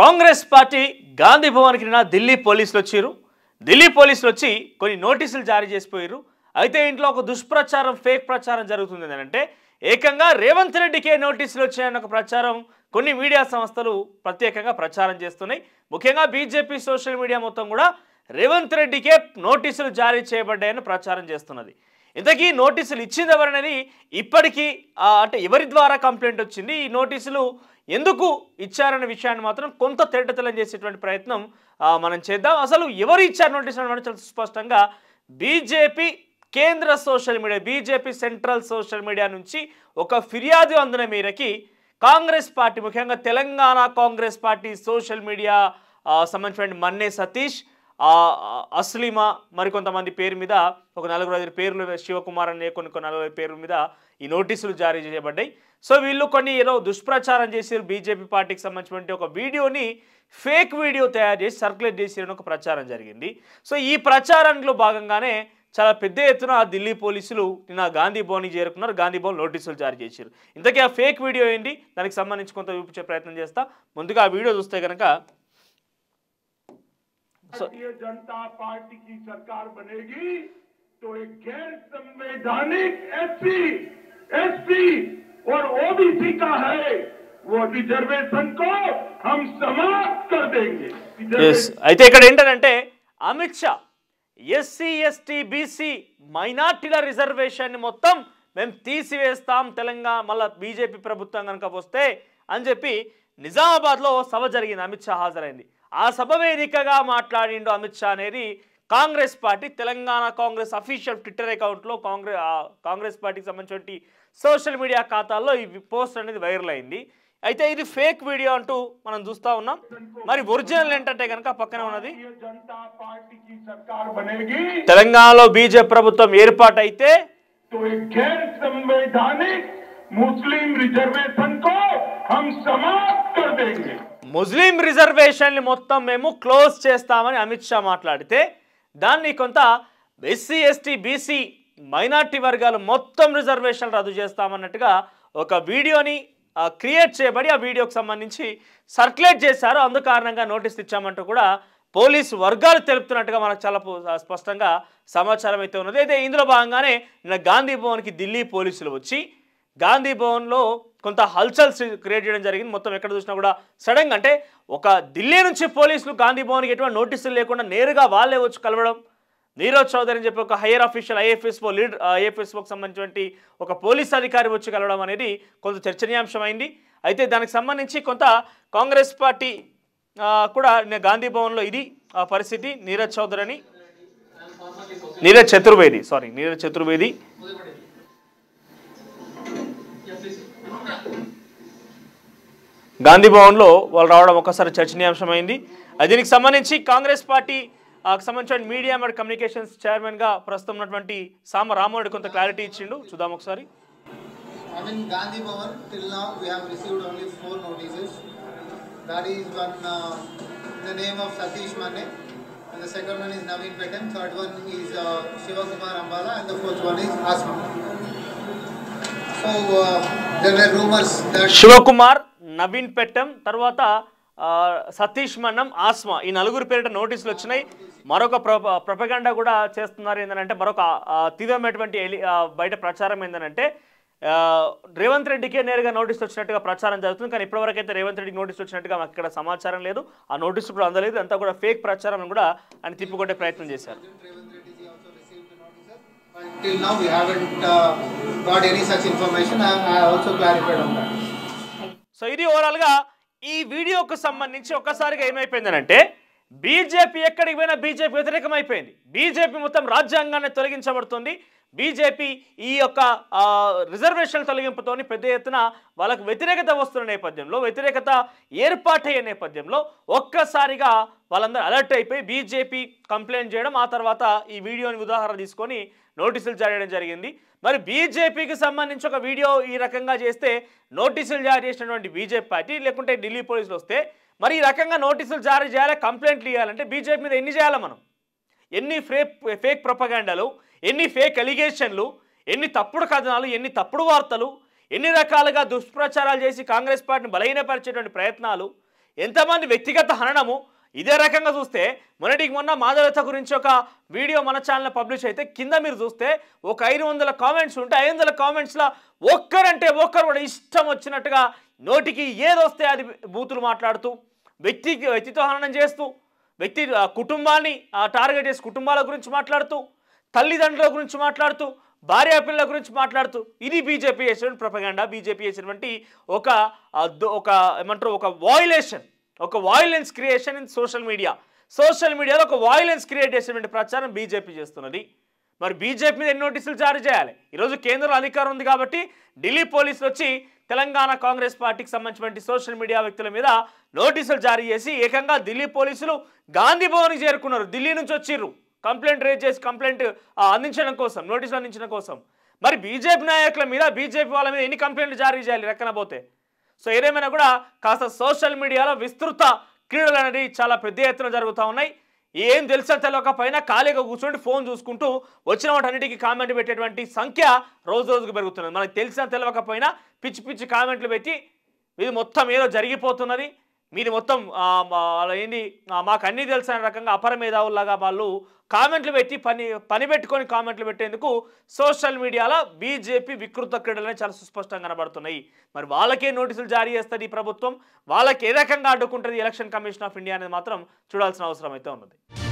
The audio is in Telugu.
కాంగ్రెస్ పార్టీ గాంధీ భవన్కి నిన్న ఢిల్లీ పోలీసులు వచ్చారు ఢిల్లీ పోలీసులు వచ్చి కొన్ని నోటీసులు జారీ చేసిపోయారు అయితే ఇంట్లో ఒక దుష్ప్రచారం ఫేక్ ప్రచారం జరుగుతుంది అంటే ఏకంగా రేవంత్ రెడ్డికే నోటీసులు వచ్చాయన్న ఒక ప్రచారం కొన్ని మీడియా సంస్థలు ప్రత్యేకంగా ప్రచారం చేస్తున్నాయి ముఖ్యంగా బీజేపీ సోషల్ మీడియా మొత్తం కూడా రేవంత్ రెడ్డికే నోటీసులు జారీ చేయబడ్డాయని ప్రచారం చేస్తున్నది ఇంతకీ నోటీసులు ఇచ్చింది ఎవరనేది ఇప్పటికీ అంటే ఎవరి ద్వారా కంప్లైంట్ వచ్చింది ఈ నోటీసులు ఎందుకు ఇచ్చారనే విషయాన్ని మాత్రం కొంత తేటతలం చేసేటువంటి ప్రయత్నం మనం చేద్దాం అసలు ఎవరు ఇచ్చారు నోటీస్ అని చాలా స్పష్టంగా బీజేపీ కేంద్ర social media BJP central social media నుంచి ఒక ఫిర్యాదు అందిన మేరకి కాంగ్రెస్ పార్టీ ముఖ్యంగా Telangana Congress party social media సంబంధించిన మన్నే సతీష్ అస్లీమా మరికొంతమంది పేరు మీద ఒక నలుగురు ఐదు పేర్లు శివకుమార్ అనే కొన్ని కొన్ని నలుగురు పేర్ల మీద ఈ నోటీసులు జారీ చేయబడ్డాయి సో వీళ్ళు కొన్ని ఏదో దుష్ప్రచారం చేసారు బీజేపీ పార్టీకి సంబంధించినటువంటి ఒక వీడియోని ఫేక్ వీడియో తయారు చేసి సర్క్యులేట్ చేసిన ఒక ప్రచారం జరిగింది సో ఈ ప్రచారంలో భాగంగానే చాలా పెద్ద ఎత్తున ఆ ఢిల్లీ పోలీసులు నిన్న గాంధీ భవన్కి చేరుకున్నారు గాంధీ భవన్ నోటీసులు జారీ చేశారు ఇంతకీ ఆ ఫేక్ వీడియో ఏంటి దానికి సంబంధించి కొంత చూపించే ప్రయత్నం చేస్తా ముందుగా ఆ వీడియో చూస్తే కనుక भारतीय जनता पार्टी की सरकार बनेगी तो एक गैर संवैधानिक एससी एससी और ओबीसी का है वो रिजर्वेशन को हम समाप्त कर देंगे అయితే ఇక్కడ ఏంటంటే Amit Shah SC ST BC మైనార్టీల రిజర్వేషన్ మొత్తం మేము తీసివేస్తాం తెలంగాణ మళ్ళీ బీజేపీ ప్రభుత్వం కనుక వస్తే అని చెప్పి నిజామాబాద్లో సభ జరిగింది అమిత్ షా హాజరైంది ఆ సభ వేదికగా మాట్లాడిండు అమిత్ షా అనేది Congress party Telangana Congress official Twitter అకౌంట్లో కాంగ్రెస్ కాంగ్రెస్ పార్టీకి సంబంధించిన సోషల్ మీడియా ఖాతాల్లో ఈ పోస్ట్ అనేది వైరల్ అయింది అయితే ఇది ఫేక్ వీడియో అంటూ మనం చూస్తా ఉన్నాం మరి ఒరిజినల్ ఏంటంటే కనుక పక్కన ఉన్నది తెలంగాణలో బీజేపీ ప్రభుత్వం ఏర్పాటైతే ముస్లిం రిజర్వేషన్ ముస్లిం రిజర్వేషన్ని మొత్తం మేము క్లోజ్ చేస్తామని అమిత్ షా మాట్లాడితే దాన్ని కొంత ఎస్సీ ఎస్టీ బీసీ మైనార్టీ వర్గాలు మొత్తం రిజర్వేషన్ రద్దు చేస్తామన్నట్టుగా ఒక వీడియోని క్రియేట్ చేయబడి ఆ వీడియోకి సంబంధించి సర్క్యులేట్ చేశారు అందుకారణంగా నోటీస్ ఇచ్చామంటూ కూడా పోలీసు వర్గాలు తెలుపుతున్నట్టుగా మనకు చాలా స్పష్టంగా సమాచారం అయితే ఉన్నది అయితే ఇందులో భాగంగానే నిన్న గాంధీ భవన్కి ఢిల్లీ పోలీసులు వచ్చి గాంధీ భవన్లో కొంత హల్చల్ క్రియేట్ చేయడం జరిగింది మొత్తం ఎక్కడ చూసినా కూడా సడన్గా అంటే ఒక ఢిల్లీ నుంచి పోలీసులు గాంధీ భవన్కి ఎటువంటి నోటీసులు లేకుండా నేరుగా వాళ్ళే వచ్చి కలవడం నీరజ్ చౌదరి అని చెప్పి ఒక హైయర్ అఫీషియల్ ఐఎఫ్ఎస్ఓ లీడ్ ఐఎఫ్ఎస్ఓకి సంబంధించినటువంటి ఒక పోలీస్ అధికారి వచ్చి కలవడం అనేది కొంత చర్చనీయాంశమైంది అయితే దానికి సంబంధించి కొంత కాంగ్రెస్ పార్టీ కూడా గాంధీ భవన్లో ఇది పరిస్థితి నీరజ్ చౌదరి అని నీరజ్ చతుర్వేది సారీ నీరజ్ చతుర్వేది గాంధీభవన్లో వాళ్ళు రావడం ఒక్కసారి చర్చనీయాంశమైంది దీనికి సంబంధించి కాంగ్రెస్ పార్టీ సంబంధించిన మీడియా మరియు కమ్యూనికేషన్స్ చైర్మన్గా ప్రస్తుతం ఉన్నటువంటి సామ రామోడి కొంత క్లారిటీ ఇచ్చిండు చూద్దాం ఒకసారి I mean Gandhi Bhavan till now we have received only four notices. That is one uh, the name of Satish Mane, and the second one is Naveen Petam, third one is uh, Shiva Kumar Ambala, and the fourth one is Asma. So uh, there were rumors that Shiva Kumar Naveen పెట్టం తర్వాత సతీష్ మన్నం ఆస్మా ఈ నలుగురు పేరిట నోటీసులు వచ్చినాయి మరొక ప్రొపగండా కూడా చేస్తున్నారు ఏంటంటే మరొక తీవ్రమైనటువంటి బయట ప్రచారం ఏంటంటే రేవంత్ రెడ్డికే నేరుగా నోటీస్ వచ్చినట్టుగా ప్రచారం జరుగుతుంది కానీ ఇప్పటివరకు అయితే రేవంత్ రెడ్డికి నోటీస్ వచ్చినట్టుగా మాకు ఇక్కడ సమాచారం లేదు ఆ నోటీస్ ఇప్పుడు అందలేదు అంతా కూడా ఫేక్ ప్రచారం కూడా ఆయన తిప్పుకొట్టే ప్రయత్నం చేశారు Till now we haven't uh, got any such information. I, I also clarified on that. So ఇది ఓవరాల్గా ఈ వీడియోకు సంబంధించి ఒక్కసారిగా ఏమైపోయిందనంటే బీజేపీ ఎక్కడికి పోయినా బీజేపీ వ్యతిరేకమైపోయింది బీజేపీ మొత్తం రాజ్యాంగాన్ని తొలగించబడుతుంది బీజేపీ ఈ యొక్క రిజర్వేషన్ల తొలగింపుతోని పెద్ద ఎత్తున వాళ్ళకు వ్యతిరేకత వస్తున్న నేపథ్యంలో వ్యతిరేకత ఏర్పాటయ్యే నేపథ్యంలో ఒక్కసారిగా వాళ్ళందరూ అలర్ట్ అయిపోయి బీజేపీ కంప్లైంట్ చేయడం ఆ తర్వాత ఈ వీడియోని ఉదాహరణ తీసుకొని నోటీసులు జారీ చేయడం జరిగింది మరి బీజేపీకి సంబంధించి ఒక వీడియో ఈ రకంగా చేస్తే నోటీసులు జారీ చేసినటువంటి బీజేపీ పార్టీ లేకుంటే ఢిల్లీ పోలీసులు వస్తే మరి ఈ రకంగా నోటీసులు జారీ చేయాలి కంప్లైంట్లు ఇవ్వాలంటే బీజేపీ మీద ఎన్ని చేయాలి మనం ఎన్ని ఫేక్ ఫేక్ ప్రొపగాండాలు ఎన్ని ఫేక్ అలిగేషన్లు ఎన్ని తప్పుడు కథనాలు ఎన్ని తప్పుడు వార్తలు ఎన్ని రకాలుగా దుష్ప్రచారాలు చేసి కాంగ్రెస్ పార్టీని బలహీనపరిచేటువంటి ప్రయత్నాలు ఎంతమంది వ్యక్తిగత హననము ఇదే రకంగా చూస్తే మొన్నటికి మొన్న మాధవత గురించి ఒక వీడియో మన ఛానల్ పబ్లిష్ అయితే కింద మీరు చూస్తే ఒక ఐదు వందల కామెంట్స్ ఉంటే ఐదు వందల కామెంట్స్లో ఒక్కరంటే ఒక్కరు కూడా ఇష్టం వచ్చినట్టుగా నోటికి వస్తే అది బూతులు మాట్లాడుతూ వ్యక్తికి వ్యక్తితో హననం చేస్తూ వ్యక్తి కుటుంబాన్ని టార్గెట్ చేసి కుటుంబాల గురించి మాట్లాడుతూ తల్లిదండ్రుల గురించి మాట్లాడుతూ భార్యా పిల్లల గురించి మాట్లాడుతూ ఇది బీజేపీ చేసినటువంటి ప్రపగాండా బీజేపీ చేసినటువంటి ఒక ఒక ఏమంటారు ఒక వాయిలేషన్ ఒక violence creation in social media social మీడియాలో ఒక వాయిలెన్స్ క్రియేట్ చేసినటువంటి ప్రచారం బీజేపీ చేస్తున్నది మరి బీజేపీ మీద ఎన్ని నోటీసులు జారీ చేయాలి ఈరోజు కేంద్రంలో అధికారం ఉంది కాబట్టి ఢిల్లీ పోలీసులు వచ్చి తెలంగాణ కాంగ్రెస్ పార్టీకి సంబంధించినటువంటి సోషల్ మీడియా వ్యక్తుల మీద నోటీసులు జారీ చేసి ఏకంగా ఢిల్లీ పోలీసులు గాంధీ భవన్కి చేరుకున్నారు ఢిల్లీ నుంచి వచ్చిర్రు కంప్లైంట్ రేజ్ చేసి కంప్లైంట్ అందించడం కోసం నోటీసులు అందించడం కోసం మరి బీజేపీ నాయకుల మీద బీజేపీ వాళ్ళ మీద ఎన్ని కంప్లైంట్లు జారీ చేయాలి రెక్కనబోతే సో ఏదేమైనా కూడా కాస్త సోషల్ మీడియాలో విస్తృత క్రీడలు అనేవి చాలా పెద్ద ఎత్తున జరుగుతూ ఉన్నాయి ఏం తెలిసా తెలియక పైన ఖాళీగా కూర్చోండి ఫోన్ చూసుకుంటూ వచ్చిన వాటన్నిటికీ కామెంట్ పెట్టేటువంటి సంఖ్య రోజు రోజుకు పెరుగుతున్నది మనకు తెలిసినా తెలియకపోయినా పిచ్చి పిచ్చి కామెంట్లు పెట్టి ఇది మొత్తం ఏదో జరిగిపోతున్నది మీది మొత్తం ఏంటి మాకు అన్నీ తెలిసిన రకంగా అపర మేధావుల్లాగా వాళ్ళు కామెంట్లు పెట్టి పని పని పెట్టుకొని కామెంట్లు పెట్టేందుకు సోషల్ మీడియాలో బీజేపీ వికృత క్రీడలనే చాలా సుస్పష్టంగా కనబడుతున్నాయి మరి వాళ్ళకే నోటీసులు జారీ చేస్తుంది ఈ ప్రభుత్వం వాళ్ళకి ఏ రకంగా అడ్డుకుంటుంది ఎలక్షన్ కమిషన్ ఆఫ్ ఇండియా అనేది మాత్రం చూడాల్సిన అవసరం అయితే ఉన్నది